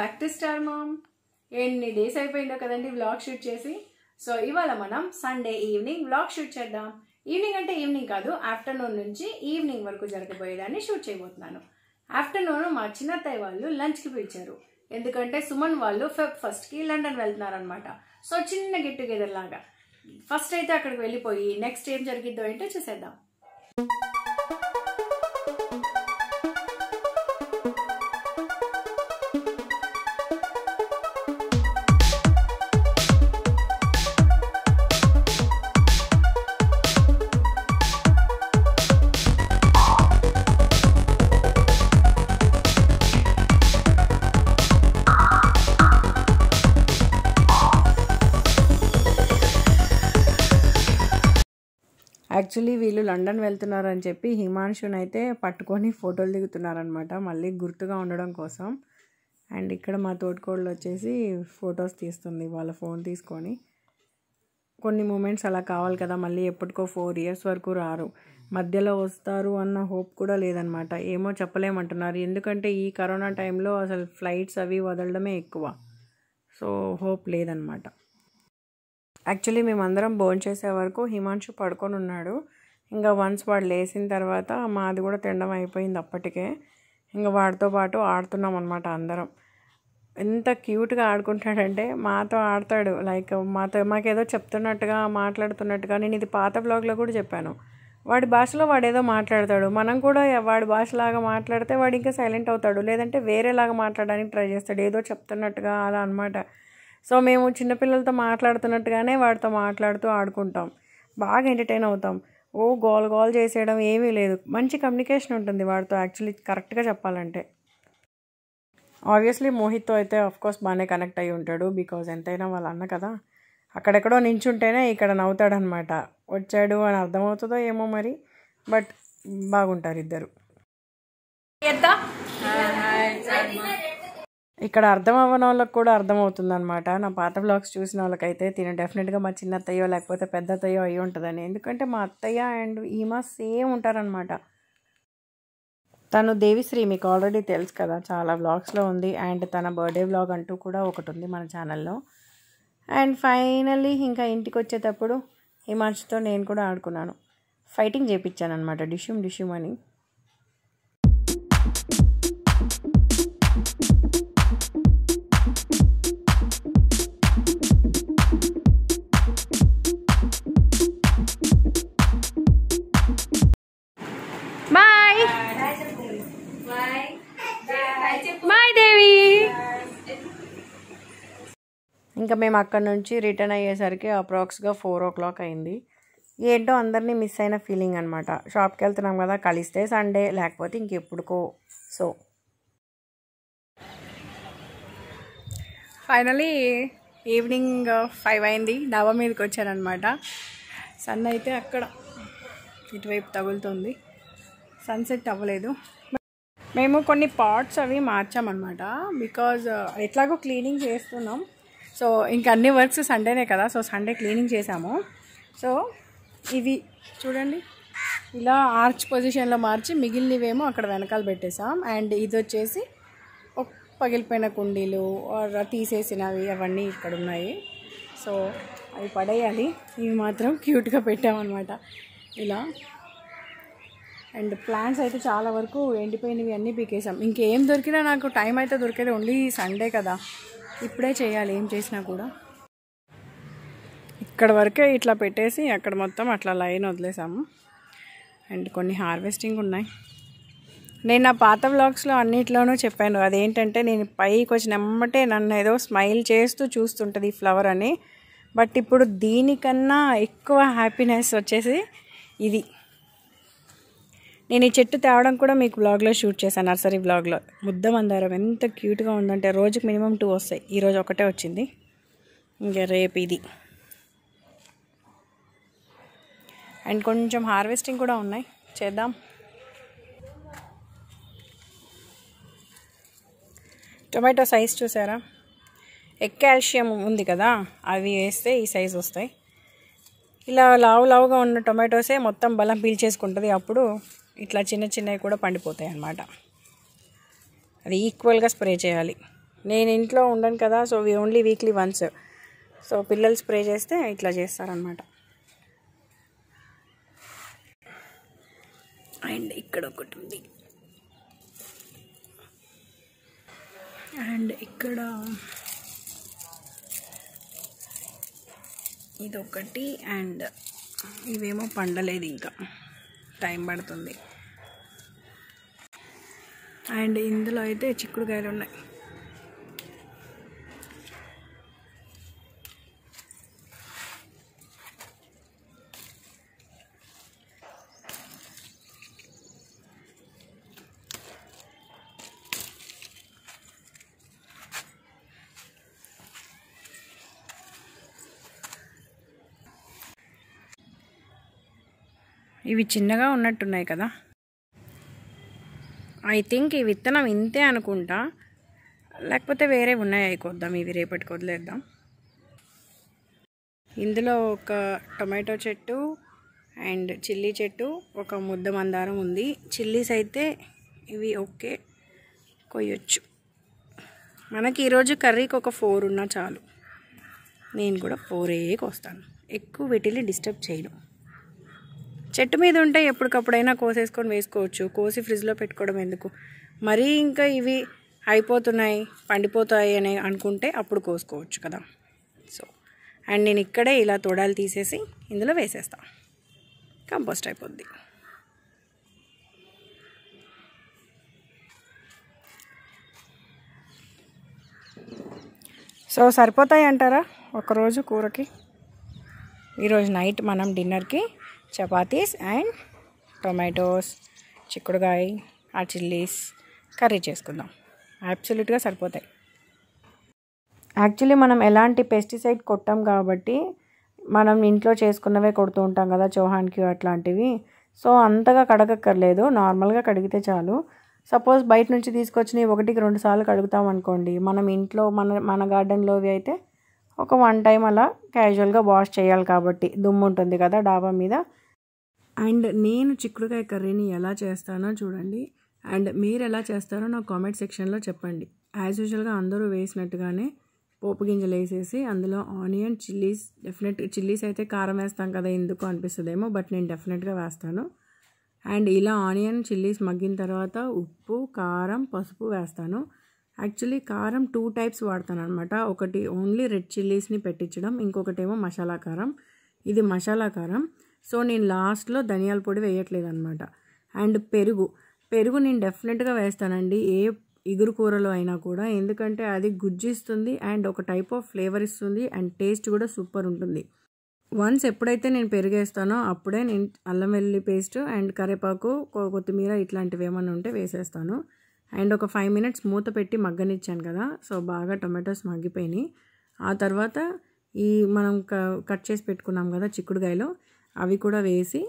Back to star mom ఎన్ని days అయిపోయిందో కదండి వ్లాగ్ షూట్ చేసి సో ఇవాళ మనం సండే ఈవినింగ్ వ్లాగ్ షూట్ చేద్దాం ఈవినింగ్ అంటే ఈవినింగ్ కాదు ఆఫ్టర్నూన్ నుంచి ఈవినింగ్ వరకు జరగబోయేదాన్ని షూట్ చేయబోతున్నాను ఆఫ్టర్నూన్ మా చిన్నత్తయ్య వాళ్ళు లంచ్కి పిలిచారు ఎందుకంటే సుమన్ వాళ్ళు ఫెబ్ ఫస్ట్కి లండన్ వెళ్తున్నారనమాట సో చిన్న గెట్ టుగెదర్ లాగా ఫస్ట్ అయితే అక్కడికి వెళ్ళిపోయి నెక్స్ట్ ఏం జరిగిద్దో ఏంటో చూసేద్దాం యాక్చువల్లీ వీళ్ళు లండన్ వెళ్తున్నారని చెప్పి హిమాంషుని అయితే పట్టుకొని ఫోటోలు దిగుతున్నారనమాట మళ్ళీ గుర్తుగా ఉండడం కోసం అండ్ ఇక్కడ మా తోటికోళ్ళు వచ్చేసి ఫొటోస్ తీస్తుంది వాళ్ళ ఫోన్ తీసుకొని కొన్ని మూమెంట్స్ అలా కావాలి కదా మళ్ళీ ఎప్పటికో ఫోర్ ఇయర్స్ వరకు రారు మధ్యలో వస్తారు అన్న హోప్ కూడా లేదనమాట ఏమో చెప్పలేమంటున్నారు ఎందుకంటే ఈ కరోనా టైంలో అసలు ఫ్లైట్స్ అవి వదలడమే ఎక్కువ సో హోప్ లేదనమాట యాక్చువల్లీ మేమందరం భోజనం చేసే వరకు హిమాంషు పడుకొని ఉన్నాడు ఇంకా వన్స్ వాడు లేచిన తర్వాత మాది కూడా తినడం అయిపోయింది అప్పటికే ఇంకా వాడితో పాటు ఆడుతున్నాం అనమాట అందరం ఎంత క్యూట్గా ఆడుకుంటాడంటే మాతో ఆడతాడు లైక్ మాతో మాకేదో చెప్తున్నట్టుగా మాట్లాడుతున్నట్టుగా నేను ఇది పాత బ్లాగ్లో కూడా చెప్పాను వాడి భాషలో వాడు ఏదో మాట్లాడతాడు మనం కూడా వాడి భాషలాగా మాట్లాడితే వాడు ఇంకా సైలెంట్ అవుతాడు లేదంటే వేరేలాగా మాట్లాడడానికి ట్రై చేస్తాడు ఏదో చెప్తున్నట్టుగా అలా అనమాట సో మేము చిన్నపిల్లలతో మాట్లాడుతున్నట్టుగానే వాడితో మాట్లాడుతూ ఆడుకుంటాం బాగా ఎంటర్టైన్ అవుతాం ఓ గోల్ గోల్ చేసేయడం ఏమీ లేదు మంచి కమ్యూనికేషన్ ఉంటుంది వాడితో యాక్చువల్లీ కరెక్ట్గా చెప్పాలంటే ఆబ్వియస్లీ మోహిత్తో అయితే ఆఫ్కోర్స్ బాగానే కనెక్ట్ అయ్యి ఉంటాడు బికాజ్ ఎంతైనా వాళ్ళ అన్న కదా అక్కడెక్కడో నించుంటేనే ఇక్కడ నవ్వుతాడనమాట వచ్చాడు అని అర్థమవుతుందో ఏమో మరి బట్ బాగుంటారు ఇద్దరు ఇక్కడ అర్థం అవ్వని వాళ్ళకి కూడా అర్థమవుతుంది అనమాట నా పాత బ్లాగ్స్ చూసిన వాళ్ళకైతే తిన డెఫినెట్గా మా చిన్న అత్తయ్యో లేకపోతే పెద్ద అత్తయ్యో అయ్యి ఉంటుందని ఎందుకంటే మా అత్తయ్య అండ్ ఈమా సేమ్ ఉంటారనమాట తను దేవిశ్రీ మీకు ఆల్రెడీ తెలుసు కదా చాలా వ్లాగ్స్లో ఉంది అండ్ తన బర్త్డే వ్లాగ్ అంటూ కూడా ఒకటి ఉంది మన ఛానల్లో అండ్ ఫైనల్లీ ఇంకా ఇంటికి వచ్చేటప్పుడు మనిషితో నేను కూడా ఆడుకున్నాను ఫైటింగ్ చేయించాను అనమాట డిష్యూమ్ డిష్యూమ్ అని ఇంకా మేము అక్కడ నుంచి రిటర్న్ అయ్యేసరికి అప్రాక్స్గా ఫోర్ ఓ క్లాక్ అయింది ఏంటో అందరినీ మిస్ అయిన ఫీలింగ్ అనమాట షాప్కి వెళ్తున్నాం కదా కలిస్తే సండే లేకపోతే ఇంకెప్పుడుకో సో ఫైనలీ ఈవినింగ్ ఫైవ్ అయింది డాబా మీదకి వచ్చానమాట సన్ అయితే అక్కడ ఇటువైపు తగులుతుంది సన్సెట్ అవ్వలేదు మేము కొన్ని పార్ట్స్ అవి మార్చామన్నమాట బికాజ్ ఎట్లాగో క్లీనింగ్ చేస్తున్నాం సో ఇంకా అన్ని వర్క్స్ సండేనే కదా సో సండే క్లీనింగ్ చేసాము సో ఇవి చూడండి ఇలా ఆర్చ్ పొజిషన్లో మార్చి మిగిలినవేమో అక్కడ వెనకాల పెట్టేసాం అండ్ ఇది వచ్చేసి పగిలిపోయిన కుండీలు తీసేసినవి అవన్నీ ఇక్కడ ఉన్నాయి సో అవి పడేయాలి ఇవి మాత్రం క్యూట్గా పెట్టామన్నమాట ఇలా అండ్ ప్లాంట్స్ అయితే చాలా వరకు ఎండిపోయినవి అన్నీ పీకేసాం ఇంకేం దొరికినా నాకు టైం అయితే దొరికేది ఓన్లీ సండే కదా ఇప్పుడే చేయాలి ఏం చేసినా కూడా ఇక్కడ వరకే ఇట్లా పెట్టేసి అక్కడ మొత్తం అట్లా లైన్ వదిలేసాము అండ్ కొన్ని హార్వెస్టింగ్ ఉన్నాయి నేను నా పాత వ్లాగ్స్లో అన్నిట్లోనూ చెప్పాను అదేంటంటే నేను పైకి వచ్చినమ్మటే నన్ను ఏదో స్మైల్ చేస్తూ చూస్తుంటుంది ఈ ఫ్లవర్ అని బట్ ఇప్పుడు దీనికన్నా ఎక్కువ హ్యాపీనెస్ వచ్చేసి ఇది నేను ఈ చెట్టు తేవడం కూడా మీకు బ్లాగ్లో షూట్ చేశాను నర్సరీ బ్లాగ్లో ముద్ద మందారం ఎంత క్యూట్గా ఉందంటే రోజుకి మినిమం టూ వస్తాయి ఈరోజు ఒకటే వచ్చింది ఇంకా రేపు ఇది అండ్ కొంచెం హార్వెస్టింగ్ కూడా ఉన్నాయి చేద్దాం టొమాటో సైజ్ చూసారా ఎగ్ కాల్షియం ఉంది కదా అవి వేస్తే ఈ సైజ్ వస్తాయి ఇలా లావు లావుగా ఉన్న టొమాటోసే మొత్తం బలం పీల్చేసుకుంటుంది అప్పుడు ఇట్లా చిన్న చిన్నవి కూడా పండిపోతాయి అన్నమాట అది ఈక్వల్గా స్ప్రే చేయాలి నేను ఇంట్లో ఉండను కదా so we only weekly once so పిల్లలు స్ప్రే చేస్తే ఇట్లా చేస్తారనమాట అండ్ ఇక్కడ ఒకటి ఉంది అండ్ ఇక్కడ ఇదొకటి అండ్ ఇవేమో పండలేదు ఇంకా టైం పడుతుంది అండ్ ఇందులో అయితే చిక్కుడుకాయలు ఉన్నాయి ఇవి చిన్నగా ఉన్నట్టున్నాయి కదా ఐ థింక్ ఈ విత్తనం ఇంతే అనుకుంటా లేకపోతే వేరే ఉన్నాయి అయిపోద్దాం ఇవి రేపటికి వదిలేద్దాం ఇందులో ఒక టొమాటో చెట్టు అండ్ చిల్లీ చెట్టు ఒక ముద్ద మందారం ఉంది చిల్లీస్ అయితే ఇవి ఓకే కొయ్యొచ్చు మనకి ఈరోజు కర్రీకి ఒక ఫోర్ ఉన్నా చాలు నేను కూడా ఫోరే కోస్తాను ఎక్కువ వీటిని డిస్టర్బ్ చేయను చెట్టు మీద ఉంటే ఎప్పటికప్పుడైనా కోసేసుకొని వేసుకోవచ్చు కోసి ఫ్రిడ్జ్లో పెట్టుకోవడం ఎందుకు మరీ ఇంకా ఇవి అయిపోతున్నాయి పండిపోతాయి అని అనుకుంటే అప్పుడు కోసుకోవచ్చు కదా సో అండ్ నేను ఇక్కడే ఇలా తోడాలు తీసేసి ఇందులో వేసేస్తాను కంపోస్ట్ అయిపోద్ది సో సరిపోతాయి అంటారా ఒకరోజు కూరకి ఈరోజు నైట్ మనం డిన్నర్కి చపాతీస్ అండ్ టొమాటోస్ చిక్కుడుకాయ ఆ చిల్లీస్ కర్రీ చేసుకుందాం యాబ్సల్యూట్గా సరిపోతాయి యాక్చువల్లీ మనం ఎలాంటి పెస్టిసైడ్ కొట్టాం కాబట్టి మనం ఇంట్లో చేసుకున్నవే కొడుతూ ఉంటాం కదా చౌహాన్కి అట్లాంటివి సో అంతగా కడగక్కర్లేదు నార్మల్గా కడిగితే చాలు సపోజ్ బయట నుంచి తీసుకొచ్చిన ఒకటికి రెండు సార్లు కడుగుతాం అనుకోండి మనం ఇంట్లో మన మన గార్డెన్లోవి అయితే ఒక వన్ టైం అలా క్యాజువల్గా వాష్ చేయాలి కాబట్టి దుమ్ము ఉంటుంది కదా డాబా మీద అండ్ నేను చిక్కుడుకాయ కర్రీని ఎలా చేస్తానో చూడండి అండ్ మీరు ఎలా చేస్తారో నా కామెంట్ సెక్షన్లో చెప్పండి యాజ్ యూజువల్గా అందరూ వేసినట్టుగానే పోపు గింజలు వేసేసి అందులో ఆనియన్ చిల్లీస్ డెఫినెట్ చిల్లీస్ అయితే కారం వేస్తాం కదా ఎందుకు అనిపిస్తుందేమో బట్ నేను డెఫినెట్గా వేస్తాను అండ్ ఇలా ఆనియన్ చిల్లీస్ మగ్గిన తర్వాత ఉప్పు కారం పసుపు వేస్తాను యాక్చువల్లీ కారం టూ టైప్స్ వాడతాను అనమాట ఒకటి ఓన్లీ రెడ్ చిల్లీస్ని పెట్టించడం ఇంకొకటేమో మసాలా కారం ఇది మసాలా కారం సో నేను లాస్ట్లో ధనియాల పొడి వేయట్లేదు అనమాట అండ్ పెరుగు పెరుగు నేను డెఫినెట్గా వేస్తానండి ఏ ఇగురు కూరలో అయినా కూడా ఎందుకంటే అది గుజ్జిస్తుంది అండ్ ఒక టైప్ ఆఫ్ ఫ్లేవర్ ఇస్తుంది అండ్ టేస్ట్ కూడా సూపర్ ఉంటుంది వన్స్ ఎప్పుడైతే నేను పెరిగేస్తానో అప్పుడే నేను అల్లం వెల్లి పేస్ట్ అండ్ కరివేపాకు కొత్తిమీర ఇట్లాంటివి ఏమైనా ఉంటే వేసేస్తాను అండ్ ఒక ఫైవ్ మినిట్స్ మూత పెట్టి మగ్గనిచ్చాను కదా సో బాగా టొమాటోస్ మగ్గిపోయినాయి ఆ తర్వాత ఈ మనం కట్ చేసి పెట్టుకున్నాం కదా చిక్కుడుగాయలు అవి కూడా వేసి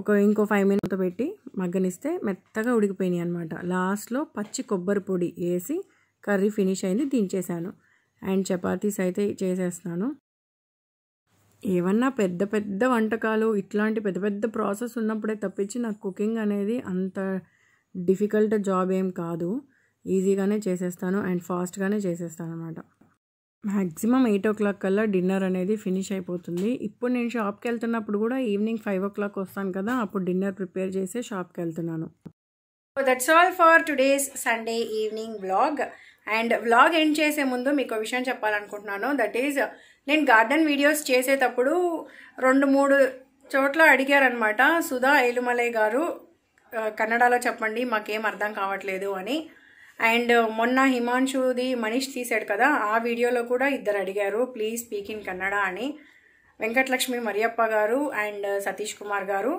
ఒక ఇంకో ఫైవ్ మినిట్ పెట్టి మగ్గనిస్తే మెత్తగా ఉడికిపోయినాయి అనమాట లాస్ట్లో పచ్చి కొబ్బరి పొడి వేసి కర్రీ ఫినిష్ అయింది దించేశాను అండ్ చపాతీస్ అయితే చేసేస్తాను ఏమన్నా పెద్ద పెద్ద వంటకాలు ఇట్లాంటి పెద్ద పెద్ద ప్రాసెస్ ఉన్నప్పుడే తప్పించి నాకు కుకింగ్ అనేది అంత డిఫికల్ట్ జాబ్ ఏం కాదు ఈజీగానే చేసేస్తాను అండ్ ఫాస్ట్గానే చేసేస్తాను అనమాట మ్యాక్సిమం ఎయిట్ ఓ క్లాక్ కల్లా డిన్నర్ అనేది ఫినిష్ అయిపోతుంది ఇప్పుడు నేను షాప్కి వెళ్తున్నప్పుడు కూడా ఈవినింగ్ ఫైవ్ ఓ క్లాక్ వస్తాను కదా అప్పుడు డిన్నర్ ప్రిపేర్ చేసి షాప్కి వెళ్తున్నాను so that's all for today's Sunday evening vlog and vlog end చేసే ముందు మీకు విషయం చెప్పాలనుకుంటున్నాను దట్ ఈజ్ నేను గార్డెన్ వీడియోస్ చేసేటప్పుడు రెండు మూడు చోట్ల అడిగారనమాట సుధా ఏలుమలై గారు కన్నడలో చెప్పండి మాకేం అర్థం కావట్లేదు అని అండ్ మొన్న హిమాంశుది మనీష్ తీశాడు కదా ఆ వీడియోలో కూడా ఇద్దరు అడిగారు ప్లీజ్ స్పీక్ ఇన్ కన్నడ అని వెంకటలక్ష్మి మరియప్ప గారు అండ్ సతీష్ కుమార్ గారు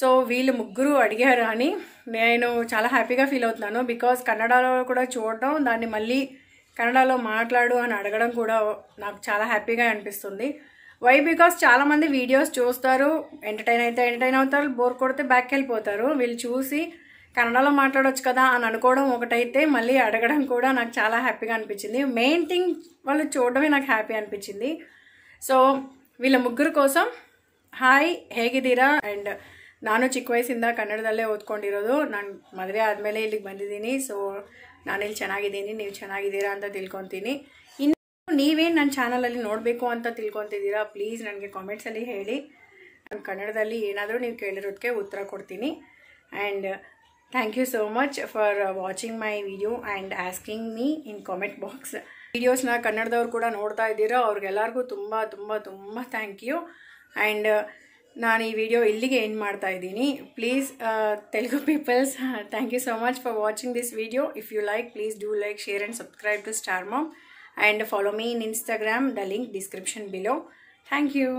సో వీళ్ళు ముగ్గురు అడిగారు అని నేను చాలా హ్యాపీగా ఫీల్ అవుతున్నాను బికాజ్ కన్నడలో కూడా చూడటం దాన్ని మళ్ళీ కన్నడలో మాట్లాడు అని అడగడం కూడా నాకు చాలా హ్యాపీగా అనిపిస్తుంది వై బికాస్ చాలామంది వీడియోస్ చూస్తారు ఎంటర్టైన్ అయితే ఎంటర్టైన్ అవుతారు బోర్ కొడితే బ్యాక్ వెళ్ళిపోతారు వీళ్ళు చూసి కన్నడలో మాట్లాడొచ్చు ಕದಾ అని అనుకోవడం ఒకటైతే మళ్ళీ ಕೂಡ కూడా నాకు చాలా హ్యాపీగా అనిపించింది మెయిన్ థింగ్ వాళ్ళు చూడడమే నాకు హ్యాపీ అనిపించింది సో వీళ్ళ కోసం ಹಾಯ್ ಹೇಗಿದ್ದೀರಾ ಆ್ಯಂಡ್ ನಾನು ಚಿಕ್ಕ ವಯಸ್ಸಿಂದ ಕನ್ನಡದಲ್ಲೇ ಓದ್ಕೊಂಡಿರೋದು ನಾನು ಮದುವೆ ಆದಮೇಲೆ ಇಲ್ಲಿಗೆ ಬಂದಿದ್ದೀನಿ ಸೊ ಇಲ್ಲಿ ಚೆನ್ನಾಗಿದ್ದೀನಿ ನೀವು ಚೆನ್ನಾಗಿದ್ದೀರಾ ಅಂತ ತಿಳ್ಕೊತೀನಿ ಇನ್ನು ನೀವೇನು ನನ್ನ ಚಾನಲಲ್ಲಿ ನೋಡಬೇಕು ಅಂತ ತಿಳ್ಕೊತಿದ್ದೀರಾ ಪ್ಲೀಸ್ ನನಗೆ ಕಾಮೆಂಟ್ಸಲ್ಲಿ ಹೇಳಿ ನಾನು ಕನ್ನಡದಲ್ಲಿ ಏನಾದರೂ ನೀವು ಕೇಳಿರೋದಕ್ಕೆ ಉತ್ತರ ಕೊಡ್ತೀನಿ and Thank you so much for watching uh, watching my video and asking me in comment box. ವಿಡಿಯೋಸ್ನ ಕನ್ನಡದವ್ರು ಕೂಡ ನೋಡ್ತಾ ಇದ್ದೀರಾ ಅವ್ರಿಗೆಲ್ಲರಿಗೂ ತುಂಬ ತುಂಬ ತುಂಬ ಥ್ಯಾಂಕ್ ಯು ಆ್ಯಂಡ್ ನಾನು ಈ ವಿಡಿಯೋ ಇಲ್ಲಿಗೆ ಎಂಡ್ ಮಾಡ್ತಾ ಇದ್ದೀನಿ please Telugu peoples thank you so much for watching this video if you like please do like share and subscribe to star and follow me in Instagram the link description below thank you